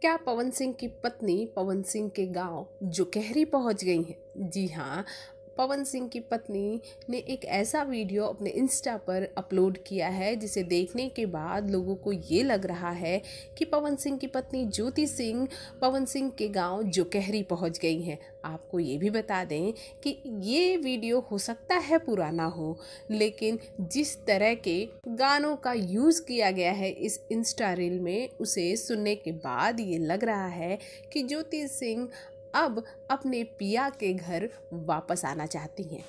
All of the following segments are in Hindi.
क्या पवन सिंह की पत्नी पवन सिंह के गांव जुकहरी पहुंच गई हैं जी हाँ पवन सिंह की पत्नी ने एक ऐसा वीडियो अपने इंस्टा पर अपलोड किया है जिसे देखने के बाद लोगों को ये लग रहा है कि पवन सिंह की पत्नी ज्योति सिंह पवन सिंह के गांव जोकहरी पहुंच गई हैं आपको ये भी बता दें कि ये वीडियो हो सकता है पुराना हो लेकिन जिस तरह के गानों का यूज़ किया गया है इस इंस्टा रील में उसे सुनने के बाद ये लग रहा है कि ज्योति सिंह अब अपने पिया के घर वापस आना चाहती हैं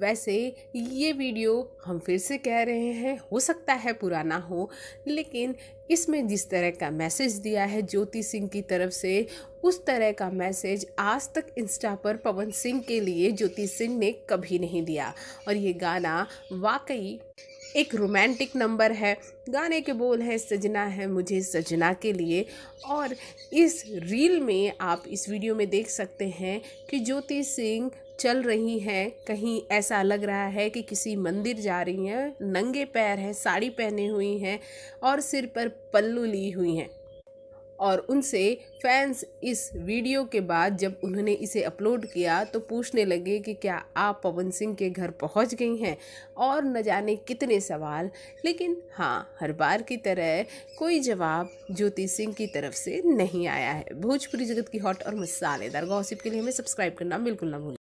वैसे ये वीडियो हम फिर से कह रहे हैं हो सकता है पुराना हो लेकिन इसमें जिस तरह का मैसेज दिया है ज्योति सिंह की तरफ से उस तरह का मैसेज आज तक इंस्टा पर पवन सिंह के लिए ज्योति सिंह ने कभी नहीं दिया और ये गाना वाकई एक रोमांटिक नंबर है गाने के बोल हैं सजना है मुझे सजना के लिए और इस रील में आप इस वीडियो में देख सकते हैं कि ज्योति सिंह चल रही हैं कहीं ऐसा लग रहा है कि किसी मंदिर जा रही हैं नंगे पैर हैं साड़ी पहने हुई हैं और सिर पर पल्लू ली हुई हैं और उनसे फैंस इस वीडियो के बाद जब उन्होंने इसे अपलोड किया तो पूछने लगे कि क्या आप पवन सिंह के घर पहुंच गई हैं और न जाने कितने सवाल लेकिन हाँ हर बार की तरह कोई जवाब ज्योति सिंह की तरफ से नहीं आया है भोजपुरी जगत की हॉट और मसालेदार गॉसिप के लिए हमें सब्सक्राइब करना बिल्कुल ना भूलें